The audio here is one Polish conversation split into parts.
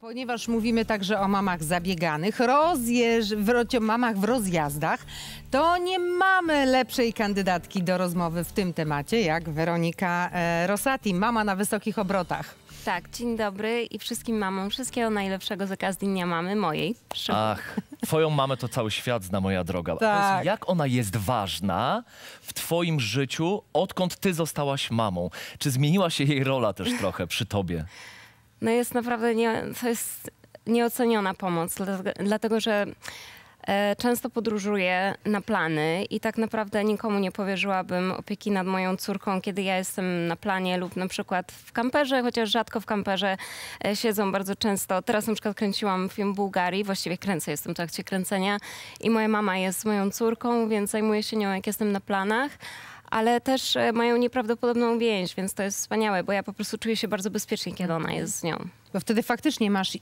Ponieważ mówimy także o mamach zabieganych, rozjeż, w, o mamach w rozjazdach, to nie mamy lepszej kandydatki do rozmowy w tym temacie jak Weronika e, Rosati, mama na wysokich obrotach. Tak, dzień dobry i wszystkim mamom wszystkiego najlepszego z okazji Dnia Mamy mojej. Szum. Ach, twoją mamę to cały świat zna, moja droga. Tak. Jak ona jest ważna w twoim życiu, odkąd ty zostałaś mamą? Czy zmieniła się jej rola też trochę przy tobie? no jest naprawdę nie, to jest nieoceniona pomoc, dlatego że e, często podróżuję na plany i tak naprawdę nikomu nie powierzyłabym opieki nad moją córką, kiedy ja jestem na planie lub na przykład w kamperze, chociaż rzadko w kamperze e, siedzą bardzo często. Teraz na przykład kręciłam film Bułgarii, właściwie kręcę, jestem w trakcie kręcenia i moja mama jest moją córką, więc zajmuję się nią jak jestem na planach ale też e, mają nieprawdopodobną więź, więc to jest wspaniałe, bo ja po prostu czuję się bardzo bezpiecznie, kiedy ona jest z nią. Bo wtedy faktycznie masz y,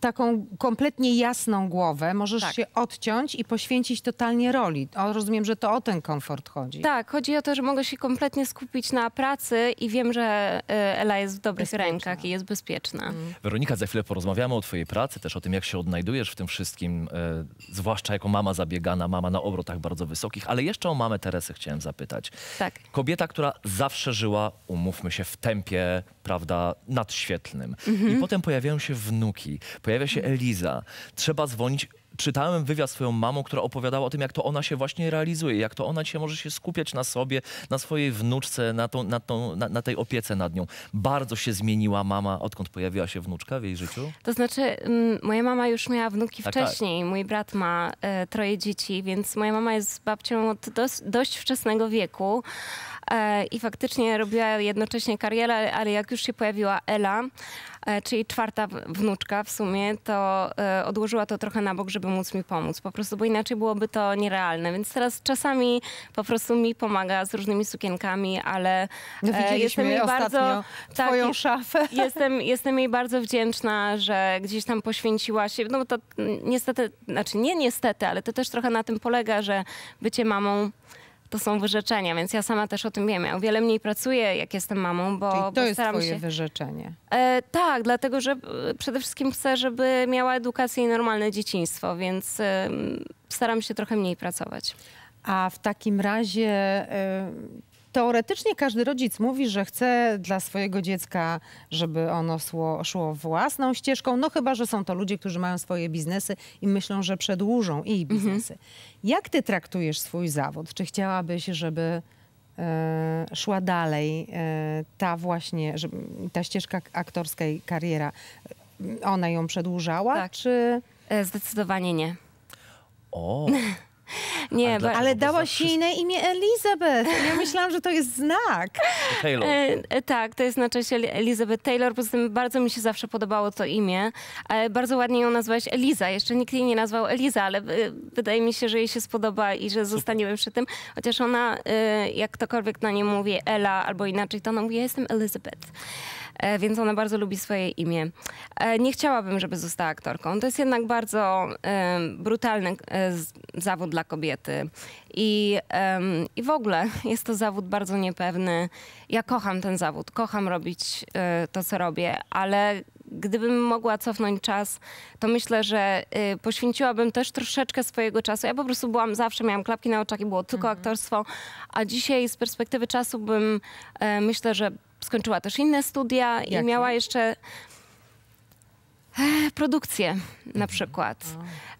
taką kompletnie jasną głowę, możesz tak. się odciąć i poświęcić totalnie roli. O, rozumiem, że to o ten komfort chodzi. Tak, chodzi o to, że mogę się kompletnie skupić na pracy i wiem, że e, Ela jest w dobrych rękach i jest bezpieczna. Mm. Weronika, za chwilę porozmawiamy o twojej pracy, też o tym, jak się odnajdujesz w tym wszystkim, e, zwłaszcza jako mama zabiegana, mama na obrotach bardzo wysokich, ale jeszcze o mamę Teresę chciałem zapytać. Tak. Kobieta, która zawsze żyła, umówmy się, w tempie prawda, nadświetlnym. Mhm. I potem pojawiają się wnuki, pojawia się Eliza. Trzeba dzwonić czytałem wywiad swoją mamą, która opowiadała o tym, jak to ona się właśnie realizuje, jak to ona dzisiaj może się skupiać na sobie, na swojej wnuczce, na, tą, na, tą, na, na tej opiece nad nią. Bardzo się zmieniła mama, odkąd pojawiła się wnuczka w jej życiu? To znaczy, mm, moja mama już miała wnuki tak, tak. wcześniej, tak. mój brat ma e, troje dzieci, więc moja mama jest babcią od dos dość wczesnego wieku. E, i faktycznie robiła jednocześnie karierę, ale jak już się pojawiła Ela, e, czyli czwarta wnuczka w sumie, to e, odłożyła to trochę na bok, żeby móc mi pomóc. Po prostu, bo inaczej byłoby to nierealne. Więc teraz czasami po prostu mi pomaga z różnymi sukienkami, ale no, jestem jej bardzo tak, twoją tak, szafę. Jestem, jestem jej bardzo wdzięczna, że gdzieś tam poświęciła się. No bo to mm, niestety, znaczy nie niestety, ale to też trochę na tym polega, że bycie mamą to są wyrzeczenia, więc ja sama też o tym wiem. Ja o wiele mniej pracuję, jak jestem mamą, bo, Czyli to bo jest twoje się... wyrzeczenie. E, tak, dlatego, że e, przede wszystkim chcę, żeby miała edukację i normalne dzieciństwo, więc e, staram się trochę mniej pracować. A w takim razie... E Teoretycznie każdy rodzic mówi, że chce dla swojego dziecka, żeby ono szło, szło własną ścieżką, no chyba, że są to ludzie, którzy mają swoje biznesy i myślą, że przedłużą ich mhm. biznesy. Mhm. Jak ty traktujesz swój zawód? Czy chciałabyś, żeby e, szła dalej e, ta właśnie, żeby, ta ścieżka aktorska i kariera, ona ją przedłużała, tak. czy... E, zdecydowanie nie. O. Nie, ale, ale dałaś jej inne imię Elizabeth. Ja myślałam, że to jest znak. Taylor. E, e, tak, to jest na cześć Elizabeth Taylor. Poza tym bardzo mi się zawsze podobało to imię. E, bardzo ładnie ją nazwałeś Eliza. Jeszcze nikt jej nie nazwał Eliza, ale e, wydaje mi się, że jej się spodoba i że zostaniemy przy tym. Chociaż ona, e, jak ktokolwiek na nie mówi Ela albo inaczej, to ona mówi, ja jestem Elizabeth e, więc ona bardzo lubi swoje imię. Nie chciałabym, żeby została aktorką. To jest jednak bardzo brutalny zawód dla kobiety. I, um, I w ogóle jest to zawód bardzo niepewny. Ja kocham ten zawód, kocham robić y, to, co robię, ale gdybym mogła cofnąć czas, to myślę, że y, poświęciłabym też troszeczkę swojego czasu. Ja po prostu byłam zawsze, miałam klapki na oczach i było tylko mhm. aktorstwo, a dzisiaj z perspektywy czasu bym, y, myślę, że skończyła też inne studia Jakie? i miała jeszcze E, produkcję na mhm. przykład.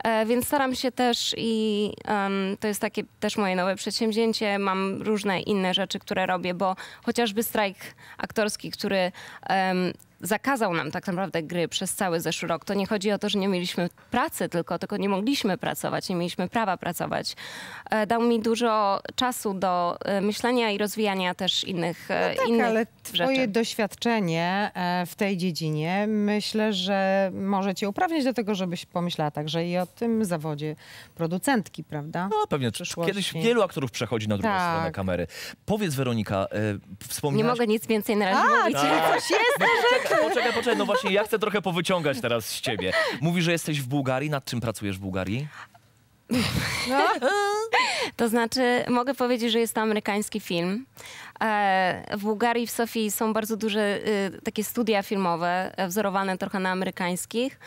E, więc staram się też i um, to jest takie też moje nowe przedsięwzięcie. Mam różne inne rzeczy, które robię, bo chociażby strajk aktorski, który um, zakazał nam tak naprawdę gry przez cały zeszły rok. To nie chodzi o to, że nie mieliśmy pracy tylko, tylko nie mogliśmy pracować, nie mieliśmy prawa pracować. E, dał mi dużo czasu do e, myślenia i rozwijania też innych, e, no tak, innych ale twoje doświadczenie w tej dziedzinie myślę, że może cię uprawniać do tego, żebyś pomyślała także i o tym zawodzie producentki, prawda? No pewnie. Kiedyś wielu aktorów przechodzi na drugą tak. stronę kamery. Powiedz Weronika, e, wspomniałaś... Nie mogę nic więcej na razie A, mówić. Tak. coś jest na rzeczy! Poczekaj, poczekaj, no właśnie ja chcę trochę powyciągać teraz z ciebie. Mówisz, że jesteś w Bułgarii, nad czym pracujesz w Bułgarii? No. To znaczy, mogę powiedzieć, że jest to amerykański film. E, w Bułgarii, w Sofii są bardzo duże y, takie studia filmowe, e, wzorowane trochę na amerykańskich.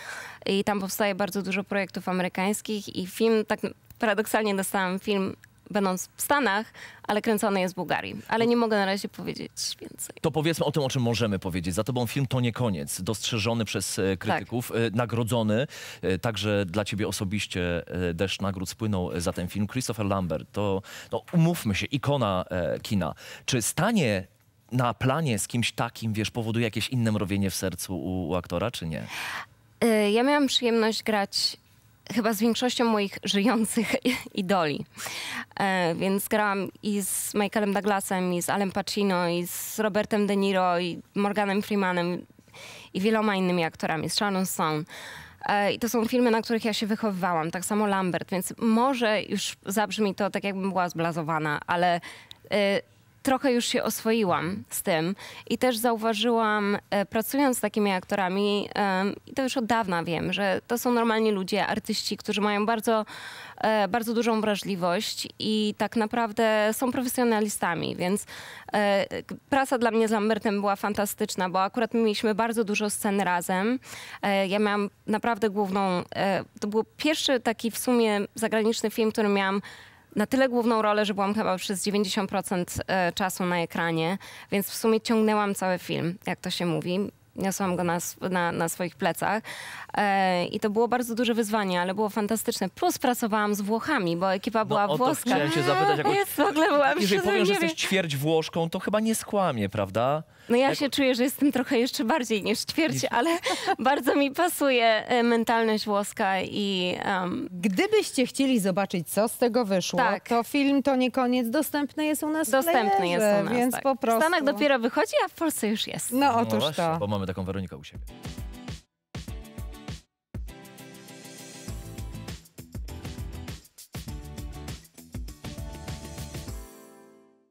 I tam powstaje bardzo dużo projektów amerykańskich. I film, tak paradoksalnie dostałam film będąc w Stanach, ale kręcony jest w Bułgarii. Ale nie mogę na razie powiedzieć więcej. To powiedzmy o tym, o czym możemy powiedzieć. Za tobą film To nie koniec, dostrzeżony przez e, tak. krytyków, tak. nagrodzony. E, także dla ciebie osobiście deszcz nagród spłynął za ten film. Christopher Lambert to, no umówmy się, ikona kina. Czy stanie na planie z kimś takim, wiesz, powoduje jakieś inne mrowienie w sercu u, u aktora, czy nie? Ja miałam przyjemność grać chyba z większością moich żyjących idoli. E, więc grałam i z Michaelem Douglasem, i z Alem Pacino, i z Robertem De Niro, i Morganem Freemanem, i wieloma innymi aktorami, z Shannon Stone. E, I to są filmy, na których ja się wychowywałam, tak samo Lambert, więc może już zabrzmi to tak, jakbym była zblazowana, ale e, trochę już się oswoiłam z tym i też zauważyłam, e, pracując z takimi aktorami, e, i to już od dawna wiem, że to są normalni ludzie, artyści, którzy mają bardzo, e, bardzo dużą wrażliwość i tak naprawdę są profesjonalistami, więc praca dla mnie z Lambertem była fantastyczna, bo akurat my mieliśmy bardzo dużo scen razem. Ja miałam naprawdę główną, to był pierwszy taki w sumie zagraniczny film, który miałam na tyle główną rolę, że byłam chyba przez 90% e, czasu na ekranie, więc w sumie ciągnęłam cały film, jak to się mówi niosłam go na, na, na swoich plecach. E, I to było bardzo duże wyzwanie, ale było fantastyczne. Plus pracowałam z Włochami, bo ekipa no, była no, włoska. Chciałem cię zapytać, jakoś... Jest, w ogóle byłam Jeżeli powiem, że jesteś ćwierć Włoszką, to chyba nie skłamie, prawda? No ja Jak... się czuję, że jestem trochę jeszcze bardziej niż ćwierć, ale bardzo mi pasuje e, mentalność włoska i... Um... Gdybyście chcieli zobaczyć, co z tego wyszło, tak. to film to nie koniec, dostępny jest u nas Dostępny jest u nas, Więc tak. po prostu... W Stanach dopiero wychodzi, a w Polsce już jest. No, no otóż no właśnie, to. Bo mamy mamy taką Weronikę u siebie.